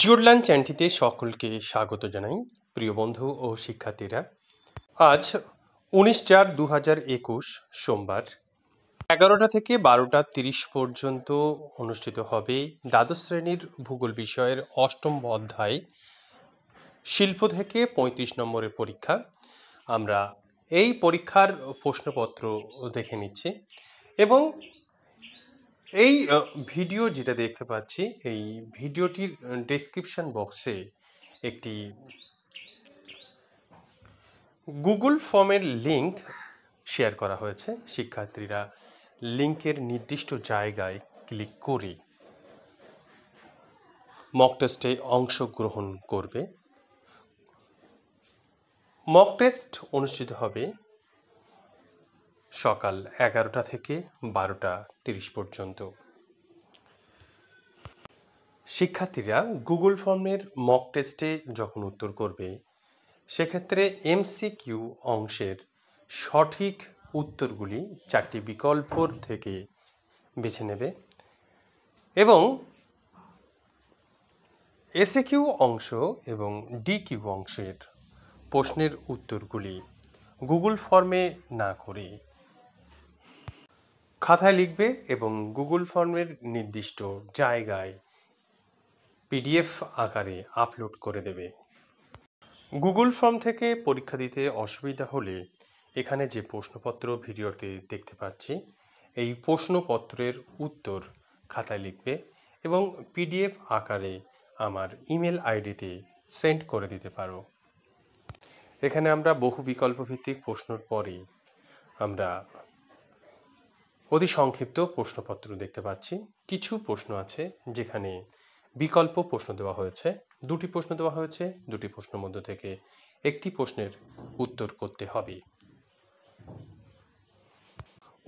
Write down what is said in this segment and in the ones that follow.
জিওরলান চ্যান্টিতে সকলকে স্বাগত জানাই প্রিয় বন্ধু ও শিক্ষার্থীরা আজ উনিশ চার দু হাজার একুশ সোমবার এগারোটা থেকে বারোটা তিরিশ পর্যন্ত অনুষ্ঠিত হবে দ্বাদশ শ্রেণীর ভূগোল বিষয়ের অষ্টম অধ্যায় শিল্প থেকে ৩৫ নম্বরের পরীক্ষা আমরা এই পরীক্ষার প্রশ্নপত্র দেখে নিচ্ছি এবং এই ভিডিও যেটা দেখতে পাচ্ছি এই ভিডিওটির ডেসক্রিপশন বক্সে একটি গুগল ফর্মের লিঙ্ক শেয়ার করা হয়েছে শিক্ষার্থীরা লিঙ্কের নির্দিষ্ট জায়গায় ক্লিক করে মক টেস্টে অংশগ্রহণ করবে মক টেস্ট অনুষ্ঠিত হবে সকাল এগারোটা থেকে বারোটা তিরিশ পর্যন্ত শিক্ষার্থীরা গুগল ফর্মের মক টেস্টে যখন উত্তর করবে সেক্ষেত্রে এমসিকিউ অংশের সঠিক উত্তরগুলি চারটি বিকল্পর থেকে বেছে নেবে এবং এসএকিউ অংশ এবং ডিকিউ অংশের প্রশ্নের উত্তরগুলি গুগল ফর্মে না করে খাতায় লিখবে এবং গুগল ফর্মের নির্দিষ্ট জায়গায় পিডিএফ আকারে আপলোড করে দেবে গুগল ফর্ম থেকে পরীক্ষা দিতে অসুবিধা হলে এখানে যে প্রশ্নপত্র ভিডিওতে দেখতে পাচ্ছি এই প্রশ্নপত্রের উত্তর খাতায় লিখবে এবং পিডিএফ আকারে আমার ইমেল আইডিতে সেন্ড করে দিতে পারো এখানে আমরা বহু বিকল্প ভিত্তিক প্রশ্নর পরে আমরা অতি সংক্ষিপ্ত প্রশ্নপত্র দেখতে পাচ্ছি কিছু প্রশ্ন আছে যেখানে বিকল্প প্রশ্ন দেওয়া হয়েছে দুটি প্রশ্ন দেওয়া হয়েছে দুটি প্রশ্নের মধ্য থেকে একটি প্রশ্নের উত্তর করতে হবে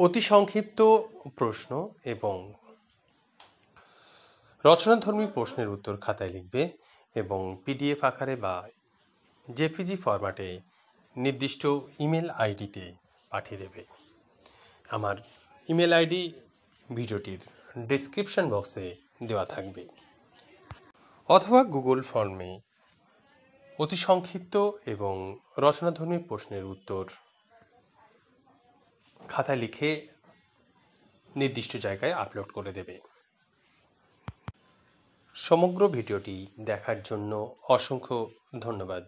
অতি সংক্ষিপ্ত প্রশ্ন এবং রচনাধর্মী প্রশ্নের উত্তর খাতায় লিখবে এবং পিডিএফ আকারে বা জেপিজি ফরম্যাটে নির্দিষ্ট ইমেল আইডিতে পাঠিয়ে দেবে আমার ইমেল আইডি ভিডিওটির ডিসক্রিপশন বক্সে দেওয়া থাকবে অথবা গুগল ফর্মে অতি সংক্ষিপ্ত এবং রচনাধর্মী প্রশ্নের উত্তর খাতা লিখে নির্দিষ্ট জায়গায় আপলোড করে দেবে সমগ্র ভিডিওটি দেখার জন্য অসংখ্য ধন্যবাদ